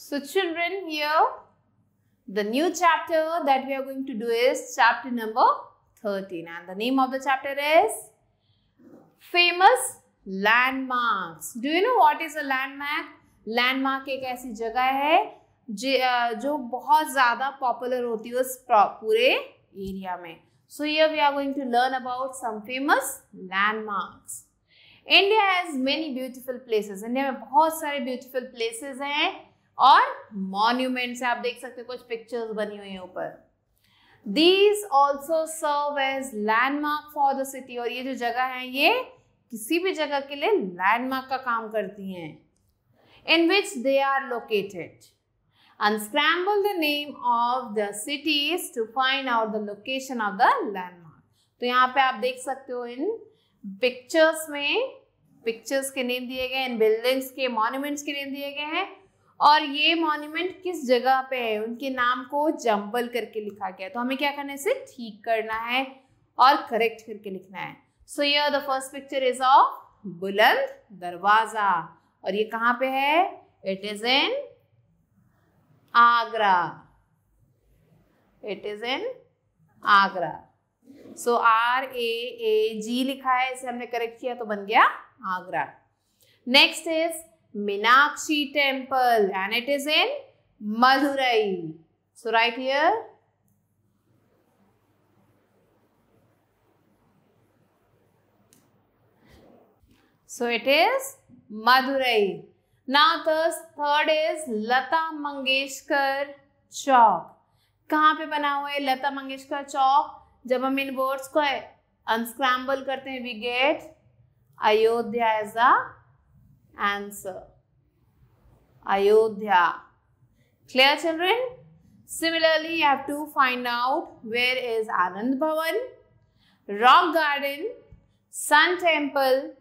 So children here, the new chapter that we are going to do is chapter number 13 and the name of the chapter is Famous Landmarks. Do you know what is a landmark? Landmark एक ऐसी जगह है जो बहुत ज़्यादा popular होती है उस पूरे एरिया में So here we are going to learn about some famous landmarks. India has many beautiful places. India में बहुत सारे beautiful places हैं और मॉन्यूमेंट्स आप देख सकते हो कुछ पिक्चर्स बनी हुई है ऊपर these also serve as landmark for the city और ये जो जगह है ये किसी भी जगह के लिए लैंडमार्क का काम करती हैं in which they are located unscramble the name of the cities to find out the location of the landmark तो यहाँ पे आप देख सकते हो इन पिक्चर्स में पिक्चर्स के नेम दिए गए इन बिल्डिंग्स के मॉन्यूमेंट्स के नेम दिए गए हैं और ये मॉन्यूमेंट किस जगह पे है उनके नाम को जम्बल करके लिखा गया तो हमें क्या करना है इसे ठीक करना है और करेक्ट करके लिखना है सो ये the first picture is of Buland Darwaza और ये कहाँ पे है it is in Agra it is in Agra so R A A G लिखा है इसे हमने करेक्ट किया तो बन गया Agra next is Minakshi temple and it is in Madurai. So right here. So it is Madurai. Now the third is Lata Mangeshkar Chowk. कहाँ पे बना हुआ है लता मंगेशकर चौक जब हम इन वर्ड्स को अनस्क्रैम्बल करते हैं we get Ayodhya as a answer. Ayodhya. Clear children? Similarly, you have to find out where is Anand Bhavan, Rock Garden, Sun Temple,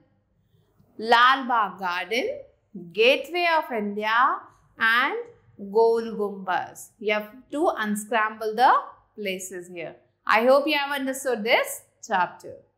Lal Bagh Garden, Gateway of India and Gol Gumbaz. You have to unscramble the places here. I hope you have understood this chapter.